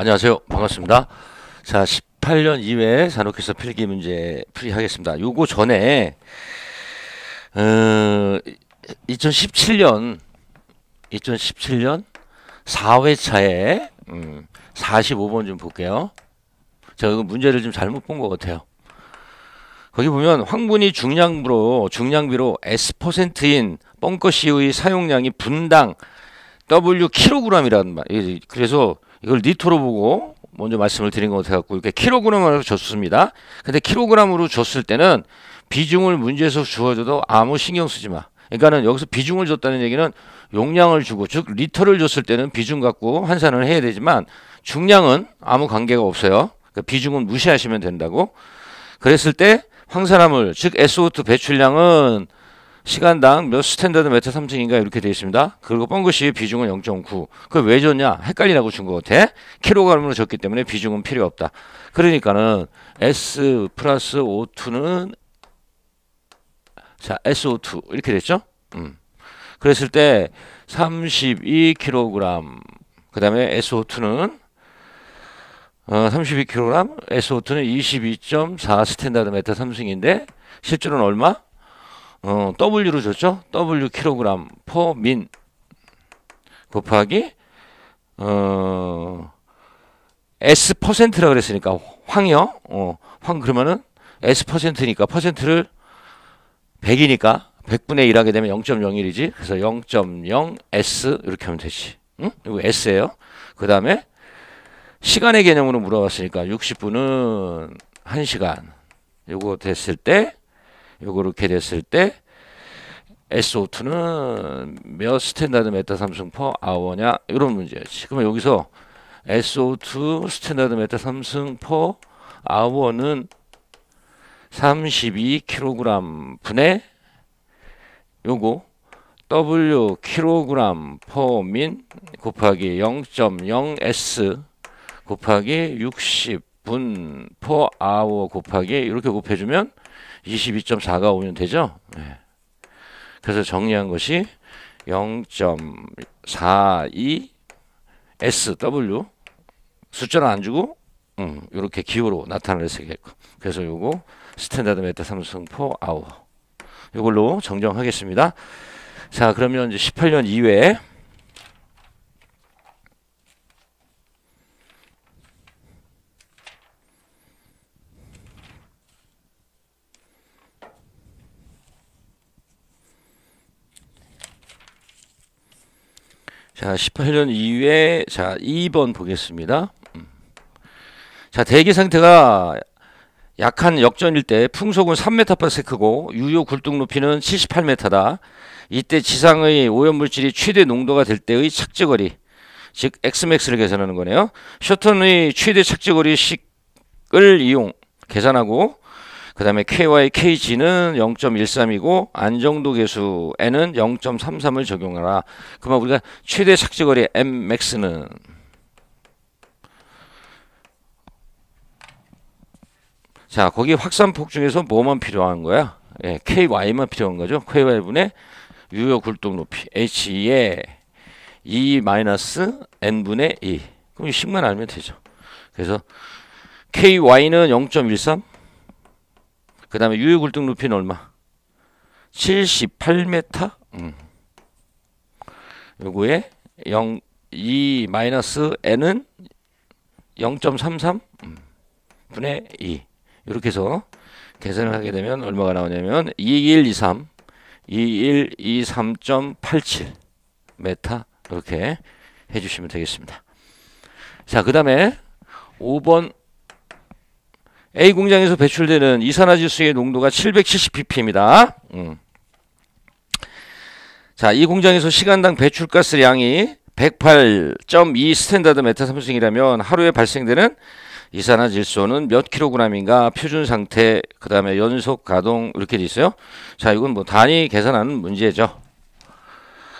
안녕하세요. 반갑습니다. 자, 18년 이외 산업회사 필기 문제 풀이하겠습니다. 요거 전에 어, 2017년 2017년 4회차에 음, 45번 좀 볼게요. 제가 이거 문제를 좀 잘못 본 것 같아요. 거기 보면 황분이 중량부로 중량비로 S%인 뻥커시의 사용량이 분당 W kg이라는 말. 그래서 이걸 니토로 보고 먼저 말씀을 드린 것 같고 이렇게 킬로그램으로 줬습니다. 근데 킬로그램으로 줬을 때는 비중을 문제에서 주어줘도 아무 신경 쓰지 마. 그러니까는 여기서 비중을 줬다는 얘기는 용량을 주고 즉 리터를 줬을 때는 비중 갖고 환산을 해야 되지만 중량은 아무 관계가 없어요. 그러니까 비중은 무시하시면 된다고. 그랬을 때 황산화물 즉 SO2 배출량은 시간당 몇 스탠다드 메타 3층인가 이렇게 되어 있습니다. 그리고 뻥긋이 비중은 0.9. 그걸왜 줬냐? 헷갈리라고 준 것 같아. 킬로그램으로 줬기 때문에 비중은 필요 없다. 그러니까는 S 플러스 O2는 자 SO2 이렇게 됐죠? 음. 그랬을 때 32kg 그 다음에 SO2는 어, 32kg SO2는 22.4 스탠다드 메타 3승인데 실제로는 얼마? 어, W로 줬죠? W 킬로그램 포민 곱하기 어, S 퍼센트라 그랬으니까 황이요. 어, 황 그러면은 S 퍼센트니까 퍼센트를 100이니까 100분의 1 하게 되면 0.01이지. 그래서 0.0 S 이렇게 하면 되지. 응? 이거 S예요. 그 다음에 시간의 개념으로 물어봤으니까 60분은 1시간. 요거 됐을 때 요렇게 됐을 때 SO2는 몇 스탠다드 메타 삼승퍼 아워냐 이런 문제였지. 그러 여기서 SO2 스탠다드 메타 삼성 퍼 아워는 32kg 분의 요거 W kg per min 곱하기 0.0s 곱하기 60분 per hour 곱하기 이렇게 곱해주면 22.4가 오면 되죠. 네. 그래서 정리한 것이 0.42 SW 숫자는 안 주고 음, 이렇게 기호로 나타내서 겠고 그래서 요거 스탠다드 메타 삼성포 아워 이걸로 정정하겠습니다. 자 그러면 이제 18년 이외에 자, 18년 2회 자, 2번 보겠습니다. 음. 자, 대기 상태가 약한 역전일 때 풍속은 3m/s고 유효 굴뚝 높이는 78m다. 이때 지상의 오염물질이 최대 농도가 될 때의 착지거리, 즉 xmax를 계산하는 거네요. 쇼턴의 최대 착지거리식을 이용 계산하고 그 다음에 KY, KG는 0.13이고 안정도 계수 N은 0.33을 적용하라. 그러면 우리가 최대 삭제거리 Mmax는 자 거기 확산폭 중에서 뭐만 필요한 거야? 예, KY만 필요한 거죠. KY분의 유효 굴동 높이 H의 2마 e N분의 2 e. 그럼 이0만 알면 되죠. 그래서 KY는 0.13그 다음에 유효 굴뚝 높이는 얼마? 78m? 음. 요거에 0, 2 마이너스 n은 0.33 음. 분의 2 이렇게 해서 계산을 하게 되면 얼마가 나오냐면 2123 2123.87 메타 이렇게 해주시면 되겠습니다. 자, 그 다음에 5번 A 공장에서 배출되는 이산화질소의 농도가 770ppm이다. 음. 자, 이 공장에서 시간당 배출가스량이 108.2 스탠다드 메타 삼성이라면 하루에 발생되는 이산화질소는 몇 킬로그램인가 표준 상태 그 다음에 연속 가동 이렇게 돼 있어요. 자, 이건 뭐 단위 계산하는 문제죠.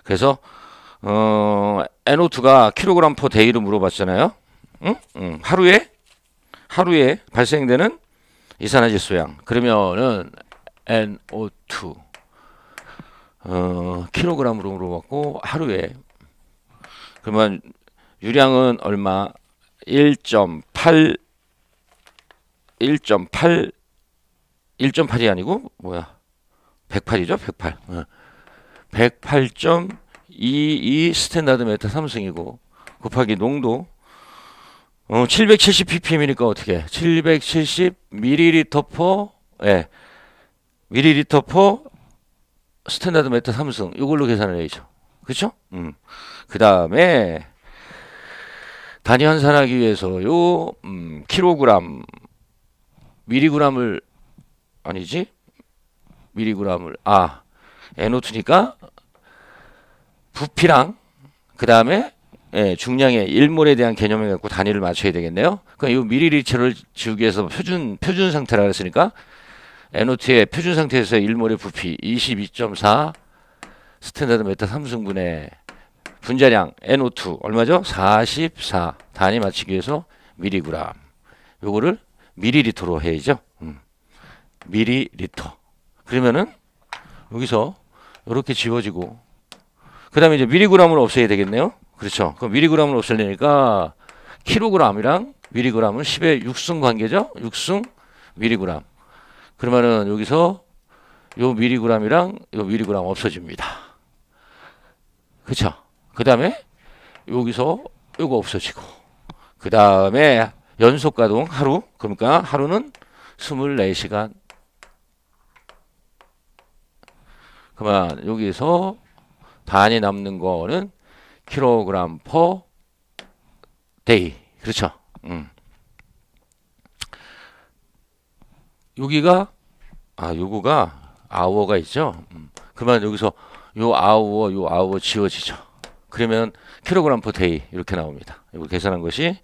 그래서 어, NO2가 킬로그램 퍼 데이로 물어봤잖아요. 응? 응. 하루에 하루에 발생되는 이산화질 소양 그러면은 NO2 어, 킬로그램으로 물어봤고 하루에 그러면 유량은 얼마 1.8 1.8 1.8이 아니고 뭐야 108이죠 108 어. 108.22 스탠다드 메타 삼승이고 곱하기 농도 어, 770ppm이니까 어떻게? 770ml/퍼 예. 밀리리터 퍼 스탠다드 메타 삼성 이걸로 계산을 해야죠. 그렇죠? 음. 그다음에 단위 환산하기 위해서 요 음, 킬로그램 미리그램을 아니지? 미리그램을 아, 에노트니까 부피랑 그다음에 예, 중량의 일몰에 대한 개념을 갖고 단위를 맞춰야 되겠네요. 그럼 이 미리리처를 지우기 위해서 표준 표준 상태라 그랬으니까 에노트의 표준 상태에서 일몰의 부피 22.4 스탠다드 메타 3승분의 분자량 NO2 얼마죠? 44 단위 맞추기 위해서 미리그램 요거를 미리리터로 해야죠. 음. 미리리터 그러면은 여기서 이렇게 지워지고 그 다음에 이제 미리그램으 없애야 되겠네요. 그렇죠. 그럼 미리그램을 없애려니까 킬로그램이랑 미리그램은 10의 6승 관계죠. 6승 미리그램. 그러면은 여기서 요 미리그램이랑 요 미리그램 없어집니다. 그렇죠. 그 다음에 여기서 요거 없어지고 그 다음에 연속 가동 하루 그러니까 하루는 24시간 그만 여기서 반이 남는 거는 킬로그램 퍼 데이 그렇죠. 음. 여기가 아 요거가 아워가 있죠. 음. 그러면 여기서 요 아워 요 아워 지워지죠. 그러면 킬로그램 퍼 데이 이렇게 나옵니다. 이거 계산한 것이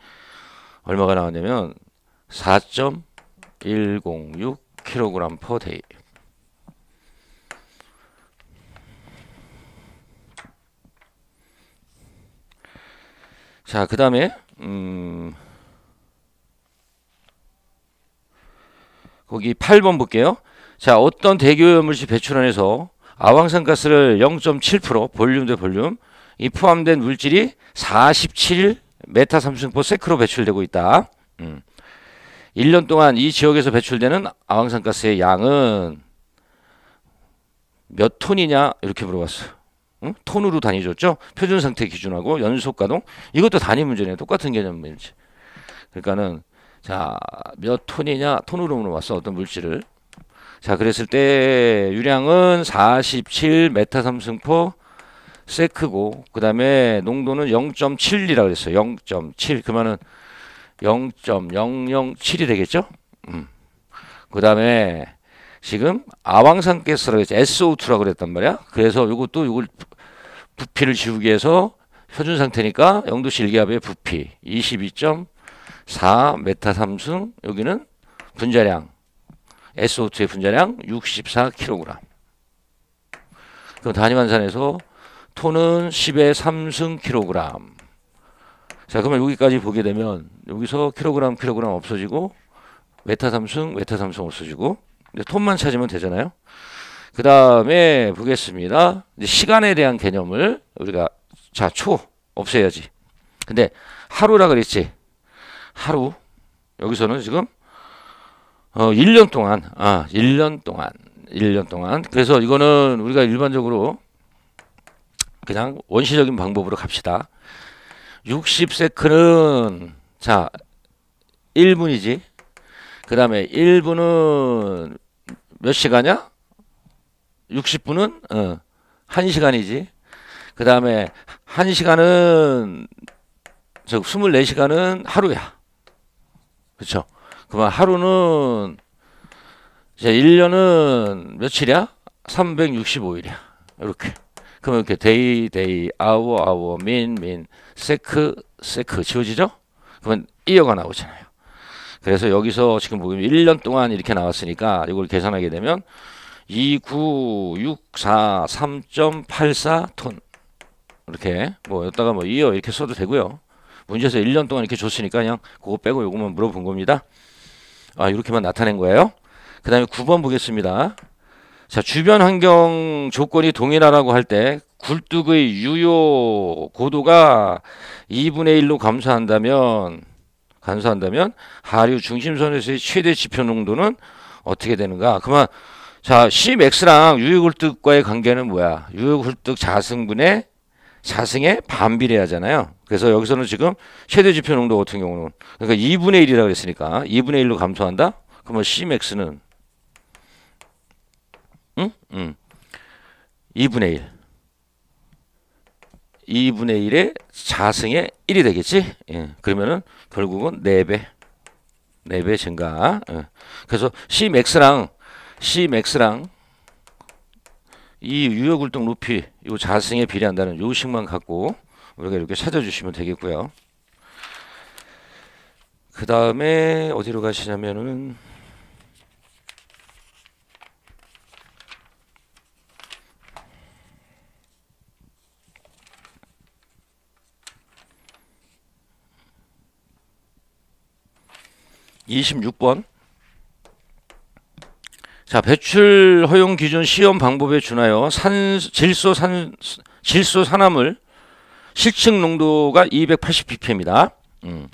얼마가 나왔냐면 4.106 킬로그램 퍼 데이. 자, 그 다음에, 음, 거기 8번 볼게요. 자, 어떤 대기오염물질 배출원에서 아황산가스를 0.7% 볼륨 대 볼륨 이 포함된 물질이 47 메타 삼승포 세크로 배출되고 있다. 음. 1년 동안 이 지역에서 배출되는 아황산가스의 양은 몇 톤이냐 이렇게 물어봤어요. 응? 톤으로 단위줬죠. 표준 상태 기준하고 연속 가동 이것도 단위 문제네요. 똑같은 개념 문지 그러니까는 자 몇 톤이냐 톤으로 물어봤어 어떤 물질을. 자 그랬을 때 유량은 47 메타 삼승포 세크고 그 다음에 농도는 0.7이라고 그랬어요. 0.7 그러면은 0.007이 되겠죠. 음. 그 다음에 지금 아황산 가스라고 해서 SO2라고 그랬단 말이야. 그래서 이것도 이걸 부피를 지우기 위해서 표준 상태니까 영도시 일기압의 부피 22.4 메타 삼승 여기는 분자량 SO2의 분자량 64kg. 그럼 단위환산에서 톤은 1 0에 3승 킬로그램. 자, 그러면 여기까지 보게 되면 여기서 킬로그램 킬로그램 없어지고 메타 삼승 메타 삼승 없어지고 톤만 찾으면 되잖아요. 그 다음에 보겠습니다. 시간에 대한 개념을 우리가 자초 없애야지. 근데 하루라 그랬지. 하루 여기서는 지금 어 1년 동안 아 1년 동안 1년 동안 그래서 이거는 우리가 일반적으로 그냥 원시적인 방법으로 갑시다. 60세크는 자 1분이지 그 다음에 1분은 몇 시간이야? 60분은 어, 1시간이지. 그 다음에 1시간은 즉 24시간은 하루야. 그쵸 그만 하루는 이제 1년은 며칠이야? 365일이야. 이렇게. 그러면 이렇게 데이 데이 아워 아워 민민 세크 세크 지워지죠? 그러면 이어가 나오잖아요. 그래서 여기서 지금 보면 1년 동안 이렇게 나왔으니까 이걸 계산하게 되면 2964 3.84톤 이렇게 뭐 여기다가 뭐 이어 이렇게 써도 되고요. 문제에서 1년 동안 이렇게 줬으니까 그냥 그거 빼고 요것만 물어본 겁니다. 아 이렇게만 나타낸 거예요. 그 다음에 9번 보겠습니다. 자 주변 환경 조건이 동일하다고할 때 굴뚝의 유효 고도가 2분의 1로 감소한다면 간소한다면 하류 중심선에서의 최대 지표 농도는 어떻게 되는가? 그만 자 Cmax랑 유효홀득과의 관계는 뭐야? 유효홀득 자승분의 자승의 반비례하잖아요. 그래서 여기서는 지금 최대 지표 농도 같은 경우는 그러니까 2분의 1이라고 했으니까 2분의 1로 감소한다? 그러면 Cmax는 응? 응. 2분의 1 2분의 1의 4승의 1이 되겠지? 예. 그러면은 결국은 4배. 4배 증가. 예. 그래서 Cmax랑 Cmax랑 이 유효굴동 루피 이 자승에 비례한다는 요식만 갖고 우리가 이렇게 찾아주시면 되겠고요. 그 다음에 어디로 가시냐면은 26번 자 배출 허용 기준 시험 방법에 준하여 산 질소 산 질소 산화물 실측 농도가 280ppm이다. 음.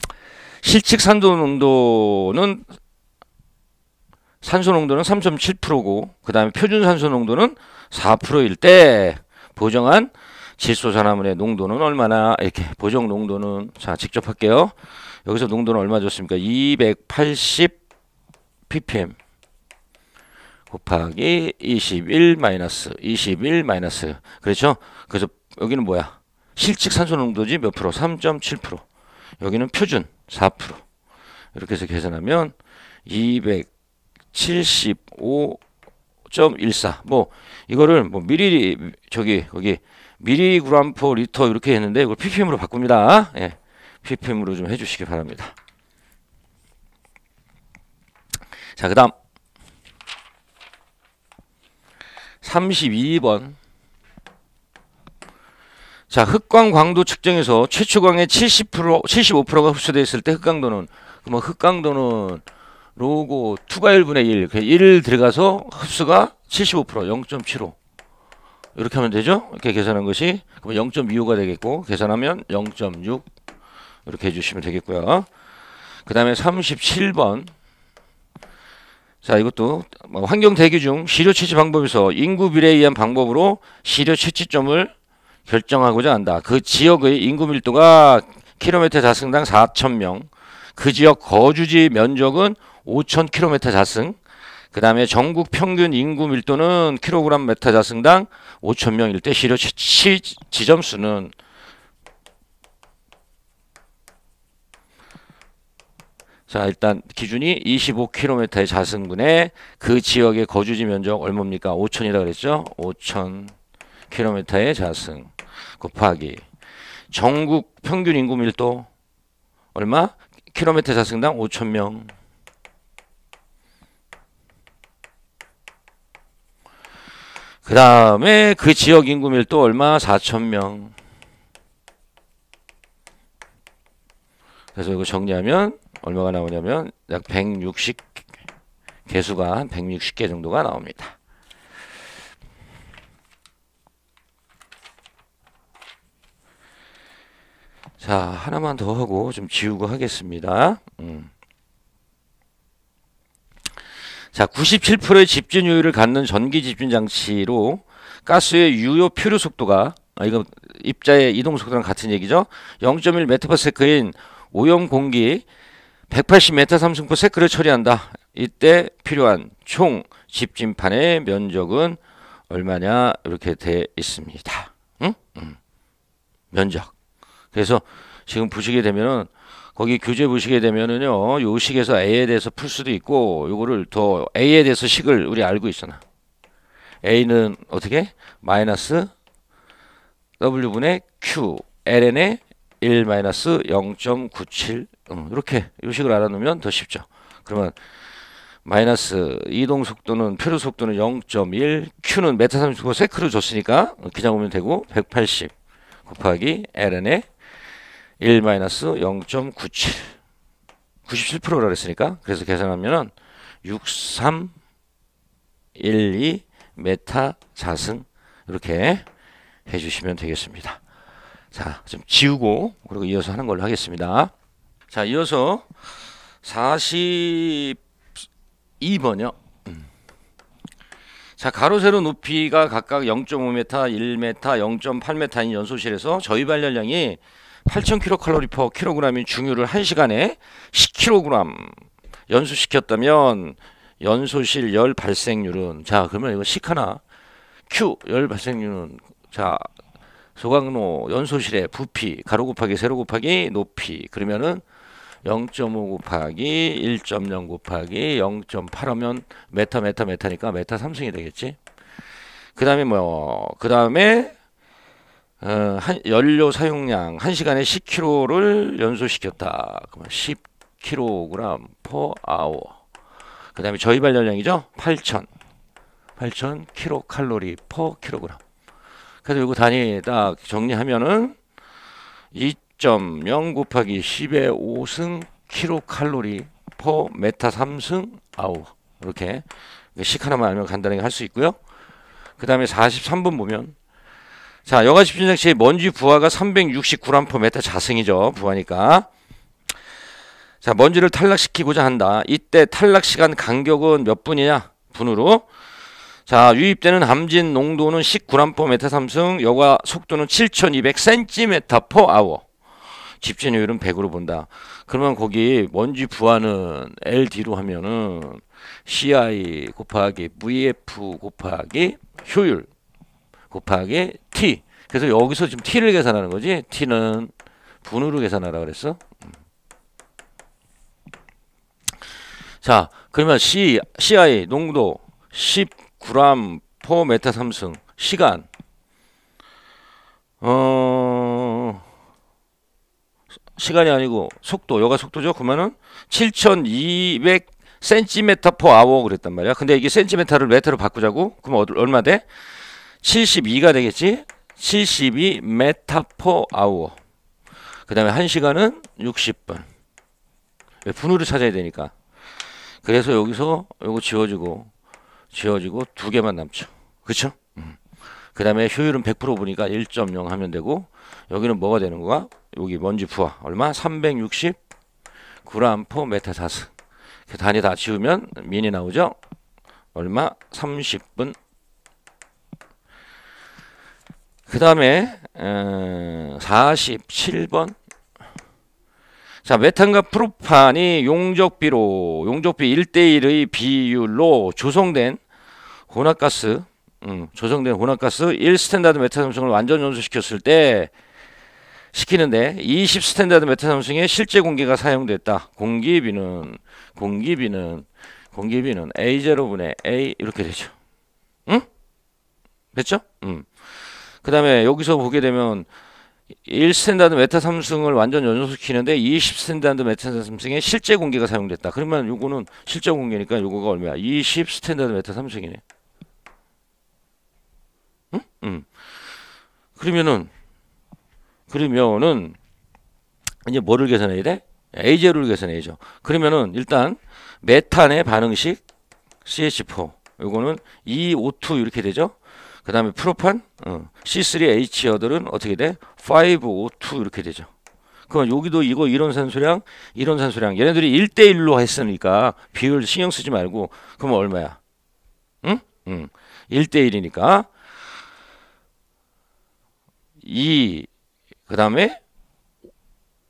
실측 산도 농도는 산소 농도는 3.7%고 그다음에 표준 산소 농도는 4%일 때 보정한 질소 산화물의 농도는 얼마나 이렇게 보정 농도는 자 직접 할게요. 여기서 농도는 얼마 줬습니까? 280 ppm 곱하기 21 마이너스 21 마이너스 그렇죠? 그래서 여기는 뭐야? 실직 산소 농도지 몇 프로? 3.7% 여기는 표준 4% 이렇게 해서 계산하면 275.14 뭐 이거를 뭐 미리 저기 거기 미리그램 포 리터 이렇게 했는데 이걸 ppm으로 바꿉니다. 예. ppm으로 좀 해주시기 바랍니다. 자, 그 다음 32번 자, 흑광 광도 측정에서 최초광의 7 5가 흡수되어 있을 때흑광도는 그러 흑강도는 로고 2가 1분의 1 그래서 1 들어가서 흡수가 75% 0.75 이렇게 하면 되죠? 이렇게 계산한 것이 그럼 0.25가 되겠고 계산하면 0.6 이렇게 해주시면 되겠고요. 그 다음에 37번 자 이것도 뭐 환경 대기 중 시료 채취 방법에서 인구 비례에 의한 방법으로 시료 채취점을 결정하고자 한다. 그 지역의 인구 밀도가 킬로미터 자승당 4,000명, 그 지역 거주지 면적은 5,000km 자승, 그 다음에 전국 평균 인구 밀도는 킬로그램 자승당 5,000명일 때 시료 채취 지점수는 자 일단 기준이 25km의 자승분에 그 지역의 거주지 면적 얼마입니까? 5천이라 그랬죠? 5천 km의 자승 곱하기 전국 평균 인구 밀도 얼마? 킬로미터 자승당 5천 명그 다음에 그 지역 인구 밀도 얼마? 4천 명 그래서 이거 정리하면 얼마가 나오냐면 약 160 개수가 160개 정도가 나옵니다. 자 하나만 더 하고 좀 지우고 하겠습니다. 음. 자 97%의 집진율을 갖는 전기 집진 장치로 가스의 유효 표류 속도가 아, 이거 입자의 이동 속도랑 같은 얘기죠. 0.1 m/s인 오염 공기 180m 삼승포 세크를 처리한다. 이때 필요한 총 집진판의 면적은 얼마냐 이렇게 돼 있습니다. 응? 응. 면적. 그래서 지금 보시게 되면은 거기 교재 보시게 되면은요. 요 식에서 a에 대해서 풀 수도 있고 요거를 더 a에 대해서 식을 우리 알고 있잖아. a는 어떻게? 마이너스 w분의 q ln의 1-0.97 음, 이렇게 이 식을 알아놓으면 더 쉽죠. 그러면 마이너스 이동 속도는 표류 속도는 0.1 q는 메타 39 세크로 줬으니까 그냥 오면 되고 180 곱하기 ln의 1 마이너스 0.97 97%라 그랬으니까 그래서 계산하면6312 메타 자승 이렇게 해주시면 되겠습니다. 자, 좀 지우고 그리고 이어서 하는 걸로 하겠습니다. 자, 이어서 42번요. 음. 자, 가로 세로 높이가 각각 0.5m, 1m, 0.8m인 연소실에서 저희 발열량이 8,000kcal/kg인 중유를 1시간에 10kg 연소시켰다면 연소실 열 발생률은 자, 그러면 이거 식 하나 Q 열 발생률은 자, 소각로 연소실의 부피 가로 곱하기 세로 곱하기 높이 그러면은 0.5 곱하기 1.0 곱하기 0.8하면 메타 메타 메타니까 메타 삼승이 되겠지. 그 다음에 뭐, 그 다음에, 어, 한, 연료 사용량, 1시간에 10kg를 연소시켰다. 그면 10kg per hour. 그 다음에 저희 발열량이죠? 8,000. 8,000kcal per kg. 그래서 이거 단위 딱 정리하면은 2.0 곱하기 10의 5승 킬로칼로리 퍼 메타 3승 아우 이렇게 식 그 하나만 알면 간단하게 할 수 있고요. 그 다음에 43번 보면 자 여가 집진장치의 먼지 부하가 369g 퍼 메타 자승이죠. 부하니까 자 먼지를 탈락시키고자 한다. 이때 탈락 시간 간격은 몇 분이냐? 분으로 자, 유입되는 함진 농도는 19람포메타 삼승, 여과 속도는 7200cm/h. 집진효율은 100으로 본다. 그러면 거기 먼지 부하는 LD로 하면은 CI 곱하기 VF 곱하기 효율 곱하기 T. 그래서 여기서 지금 T를 계산하는 거지. T는 분으로 계산하라 그랬어. 음. 자, 그러면 C, CI 농도 10 구람 포 메타 삼성 시간 어 시간이 아니고 속도 여가 속도죠 그러면은 7200 센티메터 포 아워 그랬단 말이야 근데 이게 센티메터를 메타로 바꾸자고 그럼 얼마 돼? 72가 되겠지 72 메타 포 아워 그 다음에 1시간은 60분 분우를 찾아야 되니까 그래서 여기서 이거 지워주고 지워지고 두 개만 남죠. 그렇 음. 그 다음에 효율은 100% 보니까 1.0 하면 되고 여기는 뭐가 되는 거야? 여기 먼지 부하 얼마? 360g 포 메타사스 그 단위 다 지우면 민이 나오죠? 얼마? 30분 그 다음에 47번 자, 메탄과 프로판이 용적비로 용적비 1대1의 비율로 조성된 혼합가스 음, 조성된 혼합가스 1스탠다드 메탄 삼성을 완전 연소시켰을 때 시키는데 20 스탠다드 메탄 삼성의 실제 공기가 사용됐다. 공기비는 공기비는 공기비는 A0분의 A 이렇게 되죠. 응? 됐죠? 음. 그다음에 여기서 보게 되면 1스탠다드 메타 삼승을 완전 연속시키는데 20스탠다드 메타 삼승에 실제 공개가 사용됐다. 그러면 요거는 실제 공개니까 요거가 얼마야? 20스탠다드 메타 삼승이네. 응? 응. 그러면은 그러면은 이제 뭐를 계산해야 돼? AJ를 계산해야죠. 그러면은 일단 메탄의 반응식 CH4 요거는 E O2 이렇게 되죠. 그 다음에 프로판 어. C3H여들은 어떻게 돼? 5O2 이렇게 되죠. 그럼 여기도 이거 이론 산소량, 이론 산소량. 얘네들이 1대1로 했으니까 비율 신경 쓰지 말고 그럼 얼마야? 응? 응. 1대1이니까 2, 그 다음에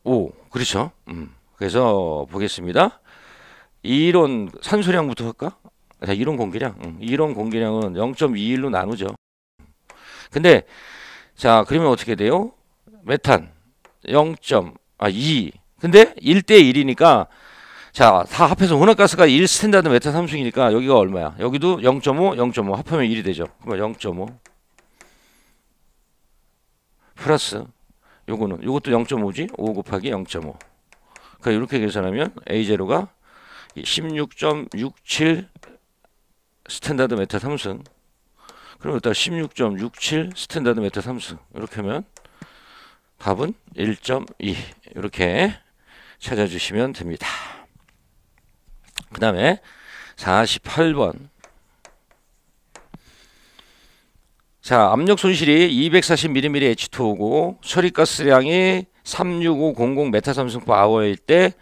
5. 그렇죠. 음. 그래서 보겠습니다. 이론 산소량부터 할까? 이론 공기량. 음. 이론 공기량은 0.21로 나누죠. 근데 자 그러면 어떻게 돼요? 메탄 0. 아 2. 근데 1대 1이니까 자, 다 합해서 온화가스가 1 스탠다드 메탄 삼중이니까 여기가 얼마야? 여기도 0.5, 0.5 합하면 1이 되죠. 그러0.5 플러스 요거는 요것도 0.5지? 5 곱하기 0.5. 그러니까 이렇게 계산하면 A0가 16.67 스탠다드 메탄 삼승 그럼 일단 16.67 스탠다드 메타 삼수 이렇게 하면 답은 1.2 이렇게 찾아주시면 됩니다. 그 다음에 48번 자 압력 손실이 240mm의 H2O고 처리가스량이 36500메타삼성포 아워일 때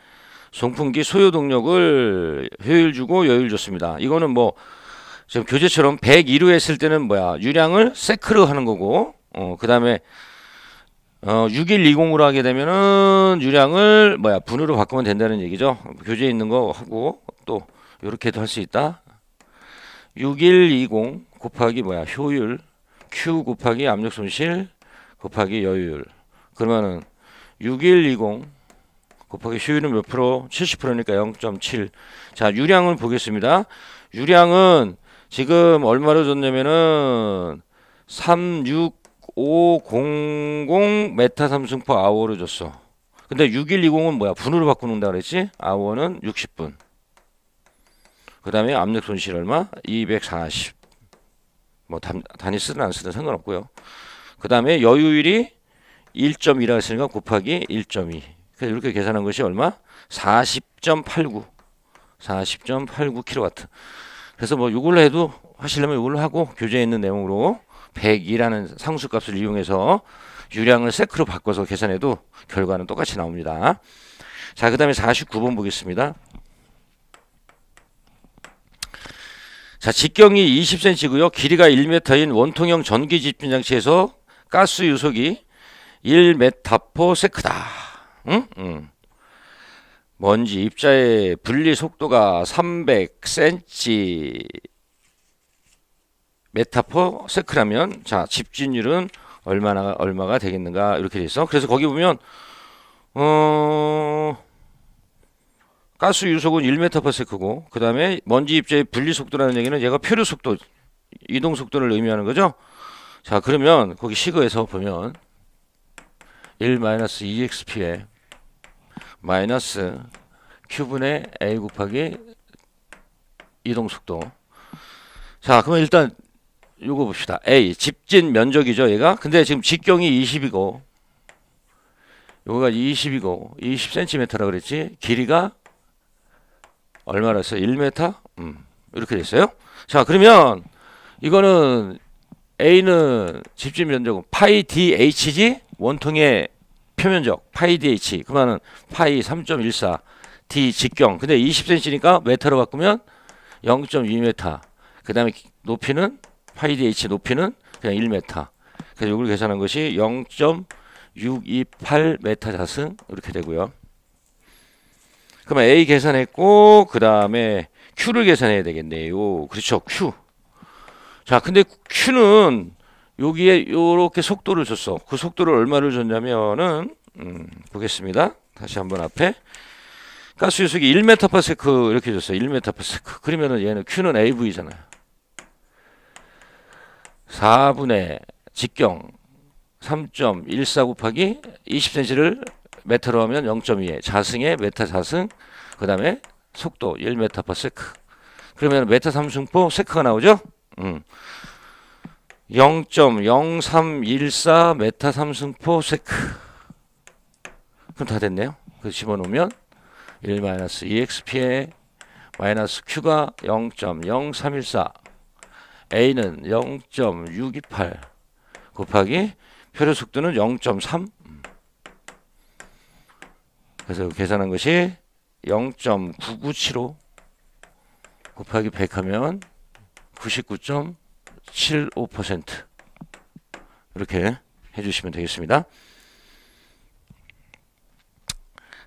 송풍기 소요 동력을 효율 주고 여유를 줬습니다. 이거는 뭐 지금 교재처럼 101호 했을 때는 뭐야? 유량을 세크로 하는 거고, 어, 그 다음에, 어, 6120으로 하게 되면은 유량을 뭐야? 분으로 바꾸면 된다는 얘기죠. 교재에 있는 거 하고, 또, 이렇게도할 수 있다. 6120 곱하기 뭐야? 효율. Q 곱하기 압력 손실 곱하기 여유율. 그러면은 6120 곱하기 효율은 몇 프로? 70%니까 0.7. 자, 유량을 보겠습니다. 유량은 지금 얼마로 줬냐면은 36500 메타 삼승포 아워로 줬어. 근데 6120은 뭐야? 분으로 바꾸는다 그랬지? 아워는 60분. 그 다음에 압력 손실 얼마? 240. 뭐 단, 단위 쓰든 안 쓰든 상관없고요. 그 다음에 여유율이 1 1라 했으니까 곱하기 1.2. 그래서 이렇게 계산한 것이 얼마? 40.89. 40.89kW. 그래서 뭐 이걸로 해도 하시려면 이걸로 하고 교재에 있는 내용으로 1 0 0이라는 상수값을 이용해서 유량을 세크로 바꿔서 계산해도 결과는 똑같이 나옵니다. 자, 그 다음에 49번 보겠습니다. 자, 직경이 20cm고요. 길이가 1m인 원통형 전기 집진장치에서 가스 유속이 1m포 세크다. 응? 응. 먼지 입자의 분리 속도가 300cm 메타퍼 세크라면 자 집진율은 얼마나 얼마가 되겠는가 이렇게 돼 있어. 그래서 거기 보면 어 가스 유속은 1 m 세크고 그다음에 먼지 입자의 분리 속도라는 얘기는 얘가 표류 속도 이동 속도를 의미하는 거죠. 자, 그러면 거기 시그에서 보면 1-2xp에 마이너스 큐분의 a 곱하기 이동속도 자그러면 일단 요거 봅시다 a 집진 면적이죠 얘가 근데 지금 직경이 20이고 요거가 20이고 20cm라 그랬지 길이가 얼마라서 1m 음, 이렇게 됐어요 자 그러면 이거는 A는 집진 면적은 파이 DHG 원통의 표면적 파이 DH 그러면 파이 3.14 D 직경 근데 20cm니까 메타로 바꾸면 0.2m 그 다음에 높이는 파이 DH 높이는 그냥 1m 그래서 이걸 계산한 것이 0.628m 자승 이렇게 되고요 그러면 A 계산했고 그 다음에 Q를 계산해야 되겠네요 그렇죠 Q 자 근데 Q는 여기에 이렇게 속도를 줬어. 그 속도를 얼마를 줬냐면은 음, 보겠습니다. 다시 한번 앞에 가스 유속이 1m/s 이렇게 줬어 1m/s. 그러면은 얘는 Q는 AV잖아요. 4분의 직경 3.14 곱하기 20cm를 메타로 하면 0.2에 자승에 메타 자승 그 다음에 속도 1m/s 그러면 메타 3승포 세크가 나오죠? 음. 0.0314 메타 삼승포 세크 그럼 다 됐네요. 그 집어넣으면 1-EXP에 마이너스 Q가 0.0314 A는 0.628 곱하기 표류 속도는 0.3 그래서 계산한 것이 0.9975 곱하기 100 하면 99. 75% 이렇게 해주시면 되겠습니다.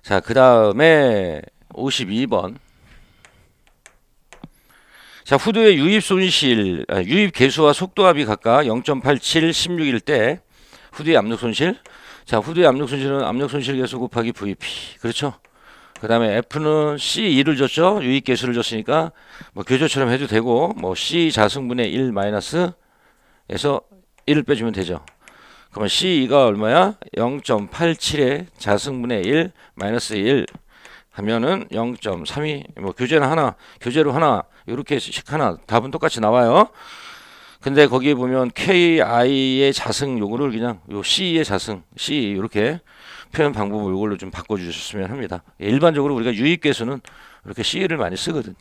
자, 그 다음에 52번. 자, 후드의 유입 손실, 아, 유입 개수와 속도 합이 각각 0.87, 16일 때 후드의 압력 손실. 자, 후드의 압력 손실은 압력 손실 개수 곱하기 VP. 그렇죠? 그 다음에 F는 C2를 줬죠. 유익 계수를 줬으니까 뭐 교조처럼 해도 되고 뭐 C 자승분의 1 마이너스 에서 1을 빼주면 되죠. 그러면 C2가 얼마야? 0.87의 자승분의 1 마이너스 1 하면은 0.32 뭐 교재는 하나 교재로 하나 이렇게 식 하나 답은 똑같이 나와요. 근데 거기에 보면 KI의 자승 요거를 그냥 요 C의 자승 C 이렇게 e 표현 방법을 이걸로 좀 바꿔주셨으면 합니다. 예, 일반적으로 우리가 유익계수는 이렇게 c 를 많이 쓰거든.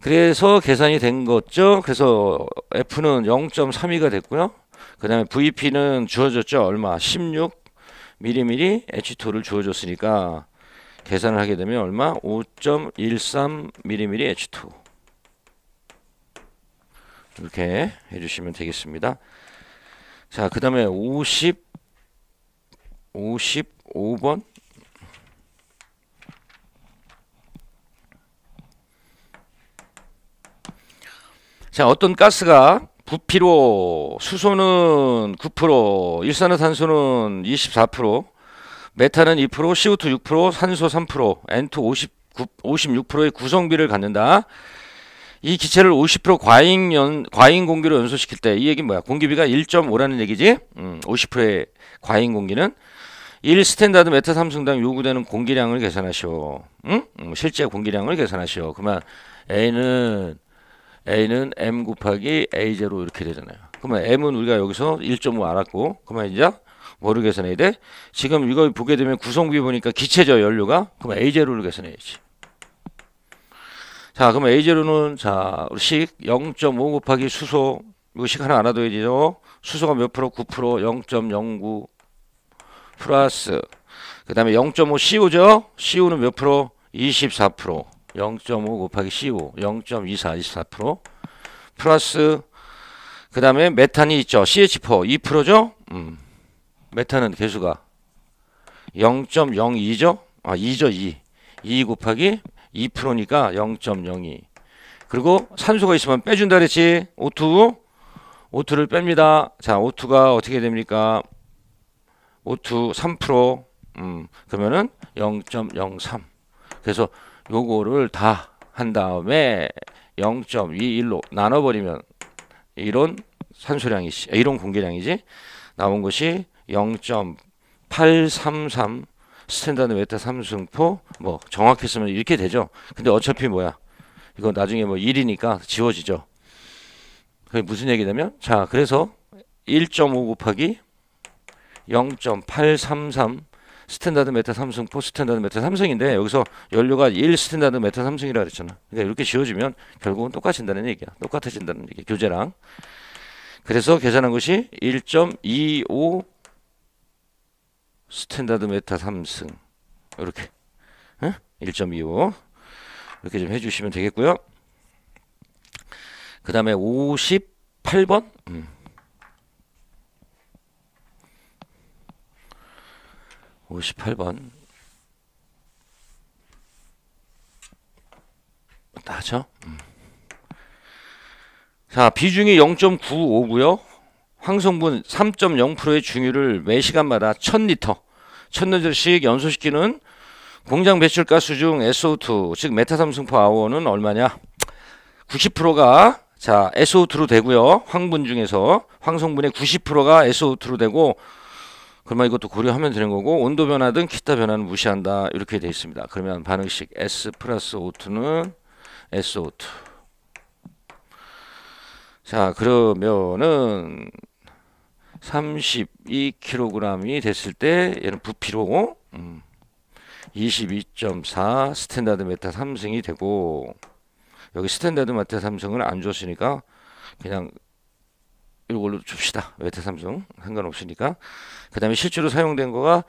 그래서 계산이 된 거죠. 그래서 F는 0.32가 됐고요. 그 다음에 VP는 주어졌죠. 얼마? 16미리 H2를 주어줬으니까 계산을 하게 되면 얼마? 5.13미리 H2 이렇게 해주시면 되겠습니다. 자, 그 다음에 50 55번 자, 어떤 가스가 부피로 수소는 9%, 일산화탄소는 24%, 메탄은 2%, CO2 6%, 산소 3%, N2 59, 56%의 구성비를 갖는다. 이 기체를 50% 과잉 연, 과잉 공기로 연소시킬 때 이 얘기 뭐야? 공기비가 1.5라는 얘기지. 음, 50%의 과잉 공기는 1 스탠다드 메타 삼성당 요구되는 공기량을 계산하시오. 응? 응 뭐 실제 공기량을 계산하시오. 그러면 A는 A는 M 곱하기 A0 이렇게 되잖아요. 그러면 M은 우리가 여기서 1.5 알았고 그러면 이제 뭐를 계산해야 돼? 지금 이거 보게 되면 구성비 보니까 기체죠 연료가 그럼 A0를 계산해야지. 자 그럼 A0는 자식0.5 곱하기 수소 이거 식 하나 알아둬야 되죠. 수소가 몇 프로? 9% 0.09 플러스 그 다음에 0.5 CU죠. CU는 몇 프로? 24% 0.5 곱하기 CU 0.24 24% 플러스 그 다음에 메탄이 있죠. CH4 2%죠. 음. 메탄은 개수가 0.02죠. 아 2죠 2. 2 곱하기 2%니까 0.02 그리고 산소가 있으면 빼준다 그랬지 O2 O2를 뺍니다 자 O2가 어떻게 됩니까 O2 3% 음, 그러면은 0.03. 그래서 요거를 다 한 다음에 0.21로 나눠버리면 이런 산소량이 이런 공기량이지 나온 것이 0.833 스탠다드 메타 삼승포 뭐정확했으면 이렇게 되죠. 근데 어차피 뭐야 이거 나중에 뭐 1이니까 지워지죠. 그게 무슨 얘기냐면 자 그래서 1.5 곱하기 0.833 스탠다드 메타 삼성 포 스탠다드 메타 삼성인데 여기서 연료가 1 스탠다드 메타 삼성이라 그랬잖아. 그러니까 이렇게 지워지면 결국은 똑같아진다는 얘기야. 똑같아진다는 얘기. 교재랑. 그래서 계산한 것이 1.25 스탠다드 메타 삼승 이렇게 1.25 이렇게 좀 해주시면 되겠고요. 그 다음에 58번 음. 58번 나죠? 음. 자 비중이 0.95고요. 황성분 3.0%의 중유를 매 시간마다 1000리터 1000리터씩 연소시키는 공장 배출가스 중 SO2 즉 메타삼성포 아워는 얼마냐? 90%가 자 SO2로 되고요. 황분 중에서 황성분의 90%가 SO2로 되고 그러면 이것도 고려하면 되는 거고 온도 변화 등 기타 변화는 무시한다 이렇게 되어 있습니다. 그러면 반응식 S 플러스 O2는 SO2 자 그러면은 32kg이 됐을 때 얘는 부피로 음, 22.4 스탠다드 메타 삼성이 되고 여기 스탠다드 메타 삼성은 안 줬으니까 그냥 요걸로 줍시다. 외태 삼중 상관없으니까. 그 다음에 실제로 사용된 거가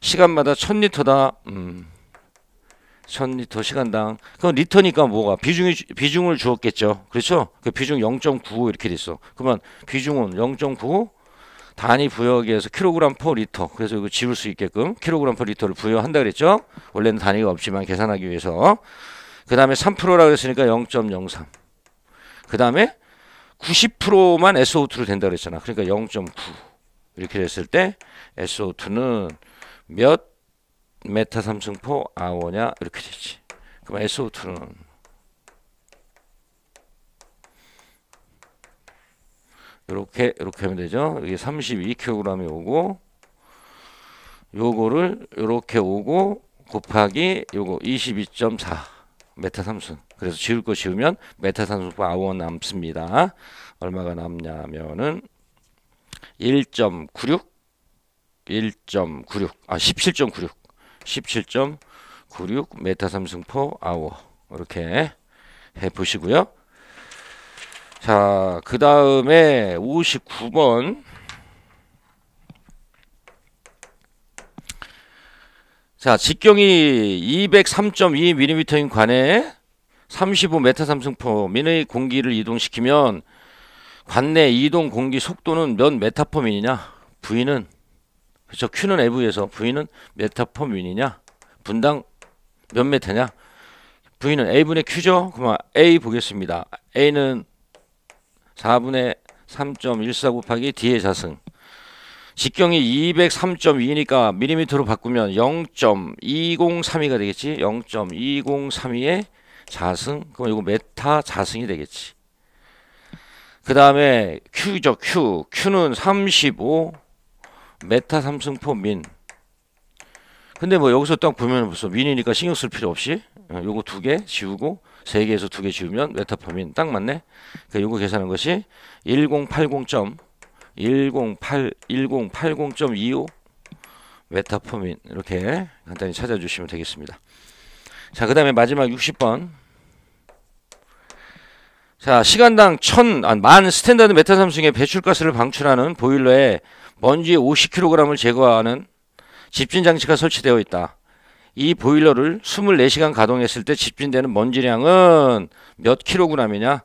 시간마다 1000리터다. 음. 1000리터 시간당. 그럼 리터니까 뭐가 비중이 비중을 주었겠죠. 그렇죠? 그 비중 0.95 이렇게 됐어. 그러면 비중은 0.95 단위 부여기에서 킬로그램 퍼 리터. 그래서 이거 지울 수 있게끔 킬로그램 퍼 리터를 부여한다 그랬죠? 원래는 단위가 없지만 계산하기 위해서. 그다음에 3%라 그랬으니까 0.03. 그다음에 90%만 SO2로 된다 그랬잖아. 그러니까 0.9 이렇게 됐을 때 SO2는 몇 메타 삼승포 아오냐 이렇게 되지. 그럼 SO2는 이렇게 이렇게 하면 되죠. 이게 32kg이 오고 요거를 이렇게 오고 곱하기 요거 22.4 메타삼수. 그래서 지울 거 지우면 메타삼수가 아워 남습니다. 얼마가 남냐면은 1.96 1.96 아17.96 17.96 메타삼승포 아워 이렇게 해 보시고요. 자, 그 다음에 59번 자, 직경이 203.2mm인 관에 35m 삼승포민의 공기를 이동시키면 관내 이동 공기 속도는 몇 메타포민이냐? V는 그렇죠. Q는 F에서 V는 메타포민이냐? 분당 몇 메타냐? V는 A분의 Q죠. 그럼 A 보겠습니다. A는 4분의 3.14 곱하기 D의 자승. 직경이 203.2니까 밀리미터로 바꾸면 0.2032가 되겠지. 0.2032의 자승. 그럼 이거 메타 자승이 되겠지. 그 다음에 Q죠. Q. Q는 35 메타 삼승포 민. 근데 뭐 여기서 딱 보면 무슨 민이니까 신경 쓸 필요 없이 어, 요거 두 개 지우고 세 개에서 두 개 지우면 메타파민 딱 맞네. 그러니까 요거 계산한 것이 1 0 8 0 108 0 2 5 메타포민 이렇게 간단히 찾아주시면 되겠습니다. 자, 그 다음에 마지막 60번. 자, 시간당 1000, 아, 만 스탠다드 메타삼승의 배출가스를 방출하는 보일러에 먼지 50kg을 제거하는 집진 장치가 설치되어 있다. 이 보일러를 24시간 가동했을 때 집진되는 먼지량은 몇 킬로그램이냐?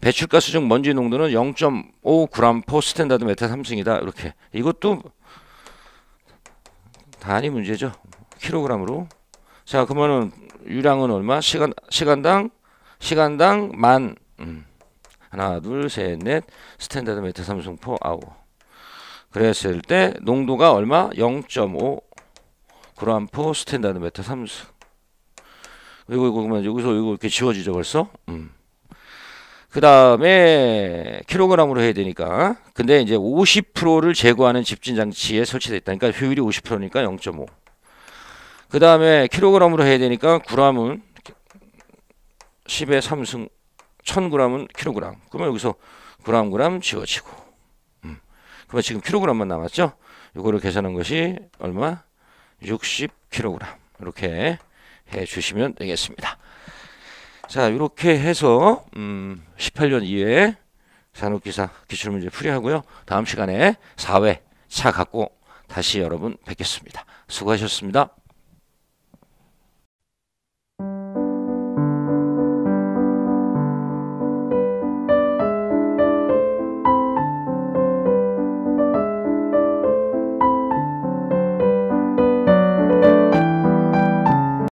배출가스 중 먼지 농도는 0.5g 스탠다드 메타 삼승이다. 이렇게 이것도 단위 문제죠. 킬로그램으로. 자 그러면은 유량은 얼마? 시간 시간당 시간당 만 음. 하나 둘 셋 넷 스탠다드 메타 삼승포 아홉. 그랬을 때 농도가 얼마? 0.5 그램포 스탠다드 메타 삼승. 그리고 이거 보면 여기서 이거 이렇게 지워지죠 벌써. 음. 그 다음에 킬로그램으로 해야 되니까 근데 이제 50%를 제거하는 집진 장치에 설치됐다니까 그러니까 효율이 50%니까 0.5. 그 다음에 킬로그램으로 해야 되니까 그램은 10의 3승 1000g은 킬로그램. 그러면 여기서 그램 그램 지워지고. 음. 그러면 지금 킬로그램만 남았죠? 요거를 계산한 것이 얼마? 60 킬로그램. 이렇게 해 주시면 되겠습니다. 자, 이렇게 해서 음, 18년 이에 산업기사 기출문제 풀이하고요. 다음 시간에 4회 차 갖고 다시 여러분 뵙겠습니다. 수고하셨습니다.